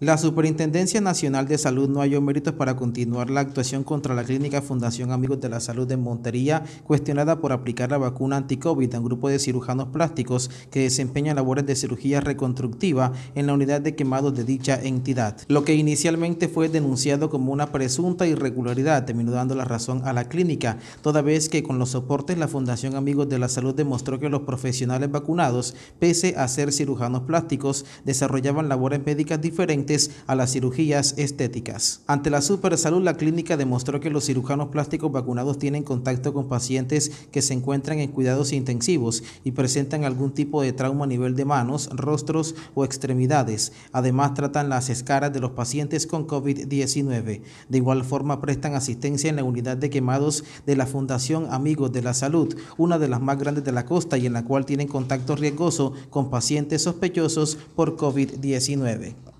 La Superintendencia Nacional de Salud no halló méritos para continuar la actuación contra la clínica Fundación Amigos de la Salud de Montería, cuestionada por aplicar la vacuna anticovid a un grupo de cirujanos plásticos que desempeñan labores de cirugía reconstructiva en la unidad de quemados de dicha entidad. Lo que inicialmente fue denunciado como una presunta irregularidad terminó dando la razón a la clínica, toda vez que con los soportes la Fundación Amigos de la Salud demostró que los profesionales vacunados, pese a ser cirujanos plásticos, desarrollaban labores médicas diferentes a las cirugías estéticas. Ante la Supersalud, la clínica demostró que los cirujanos plásticos vacunados tienen contacto con pacientes que se encuentran en cuidados intensivos y presentan algún tipo de trauma a nivel de manos, rostros o extremidades. Además, tratan las escaras de los pacientes con COVID-19. De igual forma, prestan asistencia en la unidad de quemados de la Fundación Amigos de la Salud, una de las más grandes de la costa y en la cual tienen contacto riesgoso con pacientes sospechosos por COVID-19.